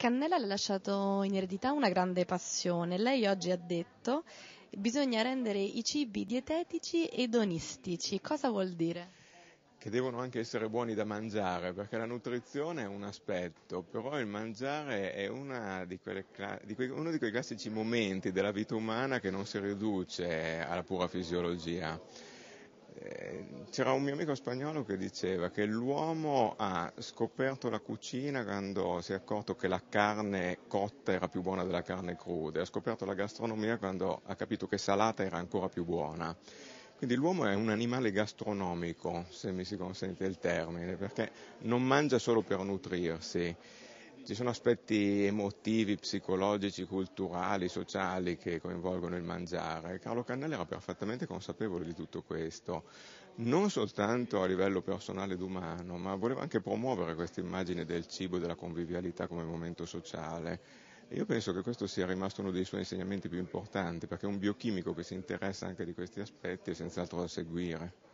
Cannella le ha lasciato in eredità una grande passione. Lei oggi ha detto che bisogna rendere i cibi dietetici e donistici. Cosa vuol dire? che devono anche essere buoni da mangiare, perché la nutrizione è un aspetto, però il mangiare è di cla- di que- uno di quei classici momenti della vita umana che non si riduce alla pura fisiologia. Eh, c'era un mio amico spagnolo che diceva che l'uomo ha scoperto la cucina quando si è accorto che la carne cotta era più buona della carne cruda, ha scoperto la gastronomia quando ha capito che salata era ancora più buona. Quindi l'uomo è un animale gastronomico, se mi si consente il termine, perché non mangia solo per nutrirsi ci sono aspetti emotivi, psicologici, culturali, sociali che coinvolgono il mangiare. Carlo Cannella era perfettamente consapevole di tutto questo, non soltanto a livello personale ed umano, ma voleva anche promuovere questa immagine del cibo e della convivialità come momento sociale. Io penso che questo sia rimasto uno dei suoi insegnamenti più importanti, perché un biochimico che si interessa anche di questi aspetti è senz'altro da seguire.